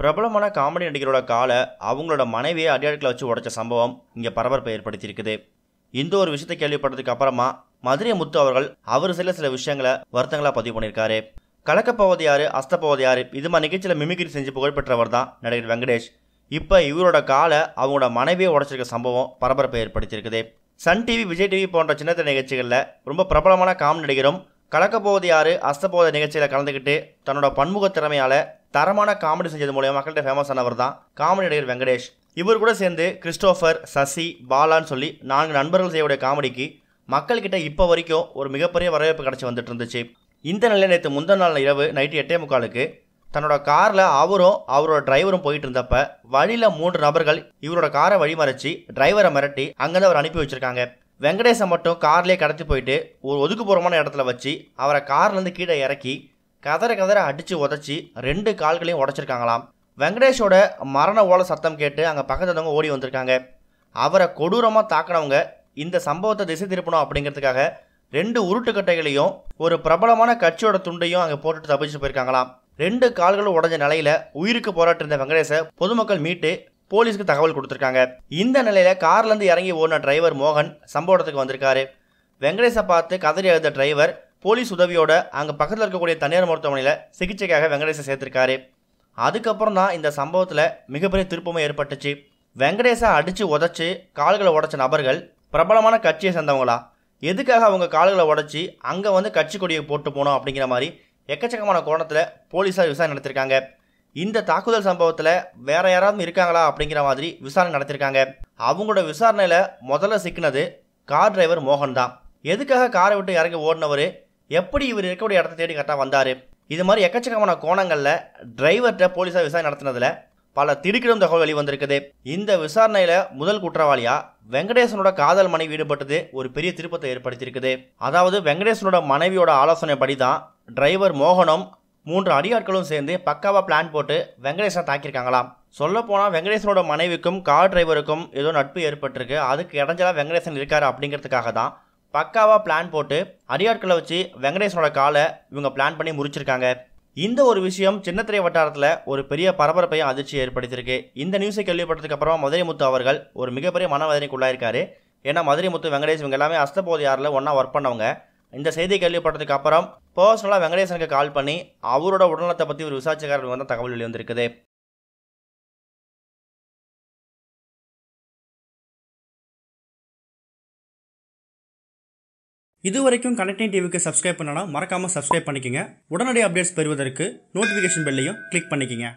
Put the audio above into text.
பிரபலமான காமெடி நடிகரோட காலை அவங்களோட மனைவியை அடியாட்களை வச்சு உடைச்ச சம்பவம் இங்கே பரபரப்பை ஏற்படுத்தியிருக்குது இந்த ஒரு விஷயத்தை கேள்விப்பட்டதுக்கு அப்புறமா மதுரை முத்து அவர்கள் அவர் சில சில விஷயங்களை வருத்தங்களாக பதிவு பண்ணியிருக்காரு கலக்கப்போவது யாரு அஸ்தப்போவது யாரு இது மாதிரி நிகழ்ச்சியில் மிமிகிரி செஞ்சு புகழ்பெற்றவர் தான் நடிகர் வெங்கடேஷ் இப்போ இவரோட காலை அவங்களோட மனைவியை உடைச்சிருக்க சம்பவம் பரபரப்பை ஏற்படுத்தியிருக்குது சன் டிவி விஜய் டிவி போன்ற சின்னத்திரை நிகழ்ச்சிகளில் ரொம்ப பிரபலமான காம் நடிகரும் கலக்கப்போவது யாரு அஸ்தபோத நிகழ்ச்சியில் கலந்துக்கிட்டு தன்னோட பன்முக திறமையால் தரமான காமெடி செஞ்சது மூலியம் மக்கள்கிட்ட ஃபேமஸ் ஆனவர் தான் காமெடி நடிகர் வெங்கடேஷ் இவர் கூட சேர்ந்து கிறிஸ்டோஃபர் சசி பாலான்னு சொல்லி நான்கு நண்பர்கள் செய்யக்கூடிய காமெடிக்கு மக்கள்கிட்ட இப்போ வரைக்கும் ஒரு மிகப்பெரிய வரவேற்பு கிடச்சி வந்துட்டு இருந்துச்சு இந்த நிலையில் நேற்று முந்தின நாள் இரவு நைட்டு எட்டே முக்காலுக்கு தன்னோட காரில் அவரும் அவரோட டிரைவரும் போயிட்டு இருந்தப்ப வழியில் மூன்று நபர்கள் இவரோட காரை வழிமறைச்சி டிரைவரை மிரட்டி அங்கேருந்து அவர் அனுப்பி வச்சுருக்காங்க வெங்கடேசை மட்டும் கார்லேயே கடத்தி போயிட்டு ஒரு ஒதுக்குப்புறமான இடத்துல வச்சு அவரை கார்லேருந்து கீழே இறக்கி கதற கதற அடித்து உதச்சி ரெண்டு கால்களையும் உடச்சிருக்காங்களாம் வெங்கடேஷோட மரண ஓல சத்தம் கேட்டு அங்கே பக்கத்துலவங்க ஓடி வந்திருக்காங்க அவரை கொடூரமாக தாக்கினவங்க இந்த சம்பவத்தை திசை திருப்பணும் அப்படிங்கிறதுக்காக ரெண்டு உருட்டுக்கட்டைகளையும் ஒரு பிரபலமான கட்சியோட துண்டையும் அங்கே போட்டுட்டு தப்பிச்சு போயிருக்காங்களாம் ரெண்டு கால்களும் உடஞ்ச நிலையில உயிருக்கு போராட்டிருந்த வெங்கடேச பொதுமக்கள் மீட்டு போலீஸ்க்கு தகவல் கொடுத்துருக்காங்க இந்த நிலையில கார்லேருந்து இறங்கி ஓடின டிரைவர் மோகன் சம்பவ இடத்துக்கு வந்திருக்காரு வெங்கடேஷை பார்த்து கதறி எழுத டிரைவர் போலீஸ் உதவியோட அங்கே பக்கத்தில் இருக்கக்கூடிய தனியார் மருத்துவமனையில் சிகிச்சைக்காக வெங்கடேஷை சேர்த்திருக்காரு அதுக்கப்புறம் தான் இந்த சம்பவத்தில் மிகப்பெரிய திருப்பமும் ஏற்பட்டுச்சு வெங்கடேஷை அடித்து உதச்சி கால்களை உடச்ச நபர்கள் பிரபலமான கட்சியை சேர்ந்தவங்களா எதுக்காக அவங்க கால்களை உடச்சி அங்கே வந்து கட்சி கொடியை போட்டு போனோம் அப்படிங்கிற மாதிரி எக்கச்சக்கமான கோணத்தில் போலீஸார் விசாரணை நடத்திருக்காங்க இந்த தாக்குதல் சம்பவத்தில் வேற யாராவது இருக்காங்களா அப்படிங்கிற மாதிரி விசாரணை நடத்திருக்காங்க அவங்களோட விசாரணையில் முதல்ல சிக்கினது கார் டிரைவர் மோகன் தான் எதுக்காக காரை விட்டு இறங்கி ஓடினவர் எப்படி இவர் இருக்கக்கூடிய இடத்த தேடி கரெக்டாக வந்தார் இது மாதிரி எக்கச்சக்கமான கோணங்களில் டிரைவர்கிட்ட போலீஸாக விசாரணை நடத்தினதில் பல திடுக்கிடும் தகவல் வெளிவந்திருக்குது இந்த விசாரணையில முதல் குற்றவாளியா வெங்கடேசனோட காதல் மனைவி ஈடுபட்டது ஒரு பெரிய திருப்பத்தை ஏற்படுத்தியிருக்குது அதாவது வெங்கடேசனோட மனைவியோட ஆலோசனைப்படி தான் டிரைவர் மோகனும் மூன்று அடியாட்களும் சேர்ந்து பக்காவாக பிளான் போட்டு வெங்கடேஷனை தாக்கியிருக்காங்களாம் சொல்லப்போனால் வெங்கடேசனோட மனைவிக்கும் கார் டிரைவருக்கும் ஏதோ நட்பு ஏற்பட்டிருக்கு அதுக்கு இடைஞ்சலாக வெங்கடேசன் இருக்கார் அப்படிங்கிறதுக்காக தான் பக்காவாக பிளான் போட்டு அடியாட்களை வச்சு வெங்கடேசனோட காலை இவங்க பிளான் பண்ணி முறிச்சிருக்காங்க இந்த ஒரு விஷயம் சின்னத்திரை வட்டாரத்தில் ஒரு பெரிய பரபரப்பையும் அதிர்ச்சி ஏற்படுத்தியிருக்கு இந்த நியூஸை கேள்விப்பட்டதுக்கு அப்புறம் மதுரை முத்து அவர்கள் ஒரு மிகப்பெரிய மனவேதனைக்குள்ளாயிருக்காரு ஏன்னா மதுரை முத்து வெங்கடேஷ் இவங்க எல்லாமே அஸ்தபோதையாரில் ஒன்றா ஒர்க் பண்ணவங்க இந்த செய்தி கேள்விப்பட்டதுக்கு அப்புறம் பர்சனலாக வெங்கடேசனுக்கு கால் பண்ணி அவரோட உடல்நலத்தை பற்றி ஒரு விசாரிச்சக்காரர்கள் வந்து தகவல் வெளி வந்திருக்குது இதுவரைக்கும் கனெக்டிங் டிவிக்கு சப்ஸ்கிரைப் பண்ணனா மறக்காமல் சப்ஸ்கிரைப் பண்ணிக்கோங்க உடனடி அப்டேட்ஸ் பெறுவதற்கு நோட்டிஃபிகேஷன் பெல்லையும் கிளிக் பண்ணிக்கோங்க